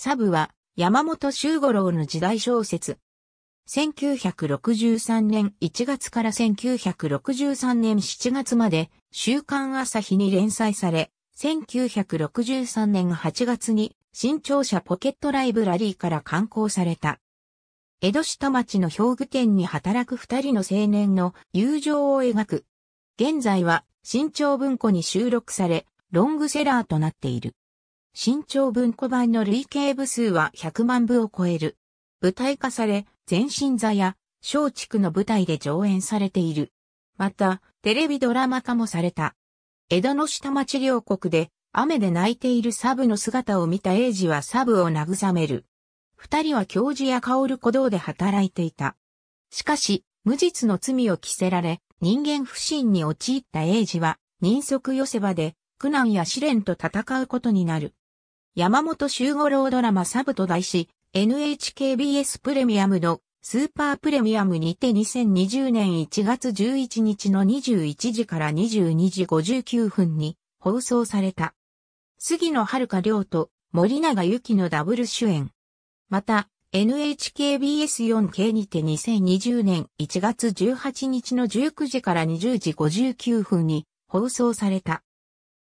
サブは山本周五郎の時代小説。1963年1月から1963年7月まで週刊朝日に連載され、1963年8月に新潮社ポケットライブラリーから刊行された。江戸下町の兵具店に働く二人の青年の友情を描く。現在は新潮文庫に収録され、ロングセラーとなっている。新潮文庫版の累計部数は100万部を超える。舞台化され、全身座や地区の舞台で上演されている。また、テレビドラマ化もされた。江戸の下町両国で、雨で泣いているサブの姿を見た英治はサブを慰める。二人は教授や薫小道で働いていた。しかし、無実の罪を着せられ、人間不信に陥った英治は、人足寄せ場で、苦難や試練と戦うことになる。山本周五郎ドラマサブと題し、NHKBS プレミアムのスーパープレミアムにて2020年1月11日の21時から22時59分に放送された。杉野遥亮と森永由紀のダブル主演。また、NHKBS4K にて2020年1月18日の19時から20時59分に放送された。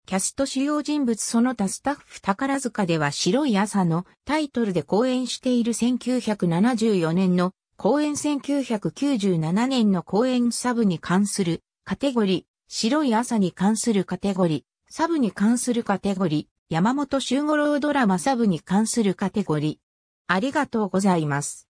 キャスト主要人物その他スタッフ宝塚では白い朝のタイトルで公演している1974年の公演1997年の公演サブに関するカテゴリー、白い朝に関するカテゴリー、サブに関するカテゴリー、山本周五郎ドラマサブに関するカテゴリー。ありがとうございます。